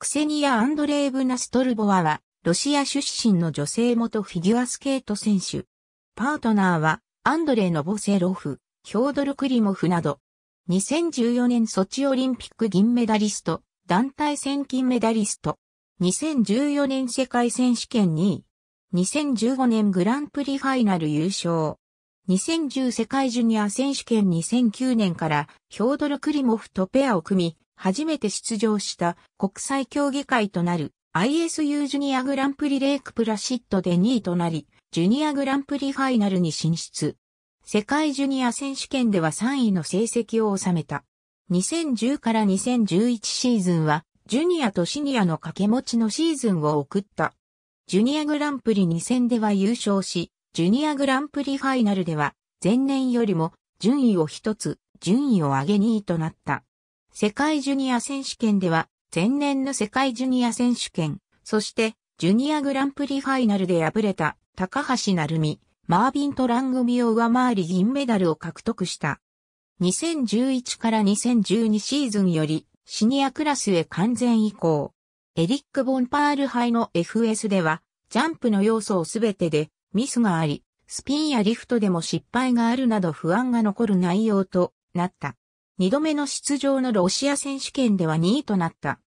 クセニア・アンドレーブナ・ストルボワは、ロシア出身の女性元フィギュアスケート選手。パートナーは、アンドレ・ノボセロフ、ヒョードル・クリモフなど、2014年ソチオリンピック銀メダリスト、団体戦金メダリスト、2014年世界選手権2位、2015年グランプリファイナル優勝、2010世界ジュニア選手権2009年からヒョードル・クリモフとペアを組み、初めて出場した国際競技会となる ISU ジュニアグランプリレイクプラシッドで2位となり、ジュニアグランプリファイナルに進出。世界ジュニア選手権では3位の成績を収めた。2010から2011シーズンは、ジュニアとシニアの掛け持ちのシーズンを送った。ジュニアグランプリ2戦では優勝し、ジュニアグランプリファイナルでは、前年よりも順位を一つ、順位を上げ2位となった。世界ジュニア選手権では、前年の世界ジュニア選手権、そして、ジュニアグランプリファイナルで敗れた、高橋成美、マービントラン組を上回り銀メダルを獲得した。2011から2012シーズンより、シニアクラスへ完全移行。エリック・ボンパール杯の FS では、ジャンプの要素をすべてで、ミスがあり、スピンやリフトでも失敗があるなど不安が残る内容となった。二度目の出場のロシア選手権では2位となった。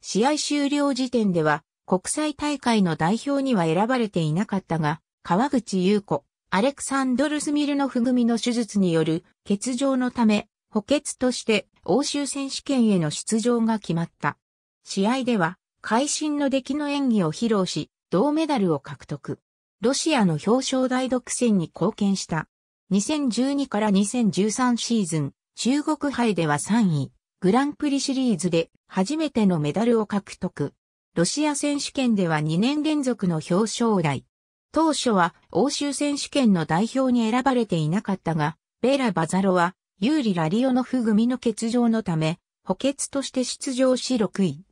試合終了時点では国際大会の代表には選ばれていなかったが、川口優子、アレクサンドル・スミルノフ組の手術による欠場のため、補欠として欧州選手権への出場が決まった。試合では、会心の出来の演技を披露し、銅メダルを獲得。ロシアの表彰台独占に貢献した。2012から2013シーズン、中国杯では3位、グランプリシリーズで初めてのメダルを獲得。ロシア選手権では2年連続の表彰台。当初は欧州選手権の代表に選ばれていなかったが、ベラ・バザロはユーリ・ラリオノフ組の欠場のため、補欠として出場し6位。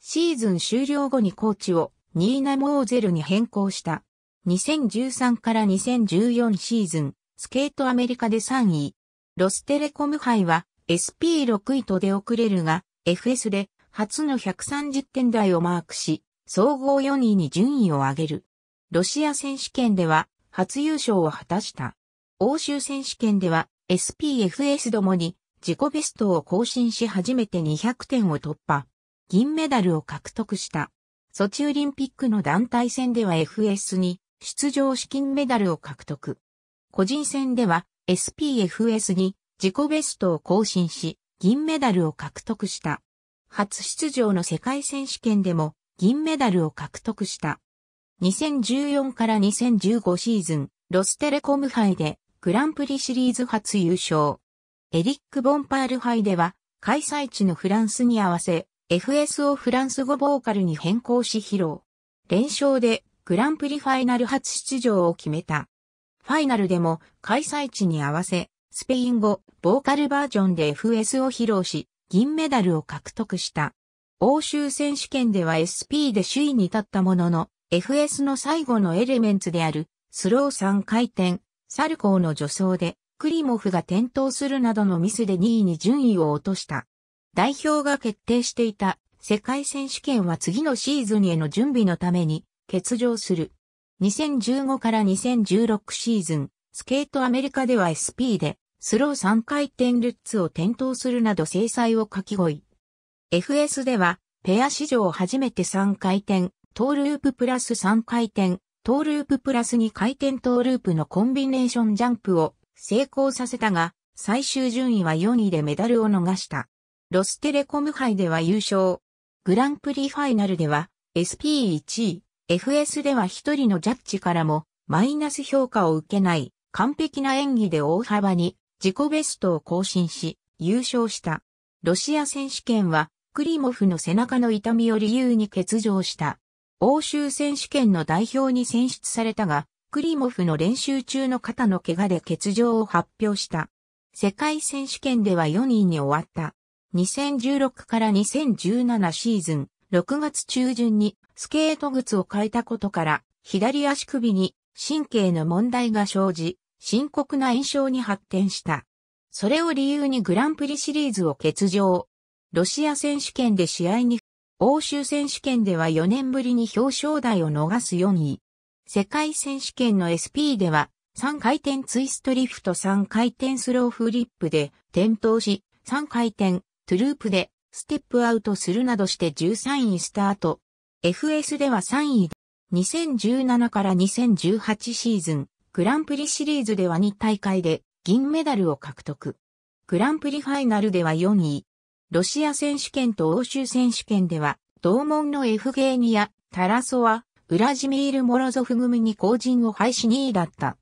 シーズン終了後にコーチをニーナ・モーゼルに変更した。2013から2014シーズン、スケートアメリカで3位、ロステレコム杯は SP6 位と出遅れるが、FS で初の130点台をマークし、総合4位に順位を上げる。ロシア選手権では初優勝を果たした。欧州選手権では SPFS どもに自己ベストを更新し初めて200点を突破。銀メダルを獲得した。ソチオリンピックの団体戦では FS に出場資金メダルを獲得。個人戦では SPFS に自己ベストを更新し、銀メダルを獲得した。初出場の世界選手権でも銀メダルを獲得した。2014から2015シーズン、ロステレコム杯でグランプリシリーズ初優勝。エリック・ボンパール杯では開催地のフランスに合わせ FS をフランス語ボーカルに変更し披露。連勝でグランプリファイナル初出場を決めた。ファイナルでも開催地に合わせ、スペイン語、ボーカルバージョンで FS を披露し、銀メダルを獲得した。欧州選手権では SP で首位に立ったものの、FS の最後のエレメンツである、スロー3回転、サルコーの助走で、クリモフが転倒するなどのミスで2位に順位を落とした。代表が決定していた世界選手権は次のシーズンへの準備のために欠場する。2015から2016シーズン、スケートアメリカでは SP で、スロー3回転ルッツを転倒するなど制裁をかきこい。FS では、ペア史上初めて3回転、トーループプラス3回転、トーループプラス2回転トーループのコンビネーションジャンプを成功させたが、最終順位は4位でメダルを逃した。ロステレコム杯では優勝。グランプリファイナルでは SP1 位。FS では一人のジャッジからもマイナス評価を受けない完璧な演技で大幅に自己ベストを更新し優勝した。ロシア選手権はクリモフの背中の痛みを理由に欠場した。欧州選手権の代表に選出されたが、クリモフの練習中の肩の怪我で欠場を発表した。世界選手権では4位に終わった。2016から2017シーズン、6月中旬にスケート靴を変えたことから、左足首に神経の問題が生じ、深刻な炎症に発展した。それを理由にグランプリシリーズを欠場。ロシア選手権で試合に、欧州選手権では4年ぶりに表彰台を逃す4位。世界選手権の SP では3回転ツイストリフト3回転スローフリップで転倒し、3回転トゥループでステップアウトするなどして13位スタート。FS では3位で、2017から2018シーズン、グランプリシリーズでは2大会で銀メダルを獲得。グランプリファイナルでは4位。ロシア選手権と欧州選手権では、同門のエフゲーニア、タラソワ、ウラジミール・モロゾフ組に後陣を廃止2位だった。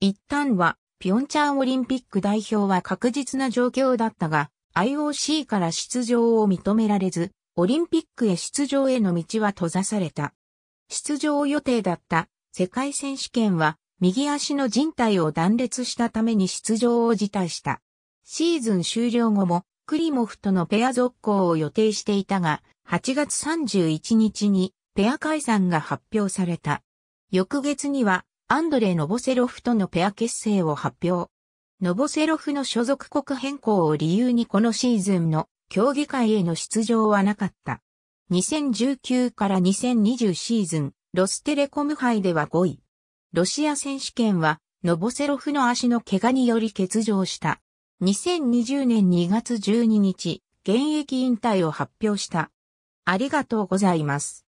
一旦は、ピョンチャンオリンピック代表は確実な状況だったが、IOC から出場を認められず、オリンピックへ出場への道は閉ざされた。出場予定だった世界選手権は右足の人帯を断裂したために出場を辞退した。シーズン終了後もクリモフとのペア続行を予定していたが、8月31日にペア解散が発表された。翌月にはアンドレ・ノボセロフとのペア結成を発表。ノボセロフの所属国変更を理由にこのシーズンの競技会への出場はなかった。2019から2020シーズン、ロステレコム杯では5位。ロシア選手権は、ノボセロフの足の怪我により欠場した。2020年2月12日、現役引退を発表した。ありがとうございます。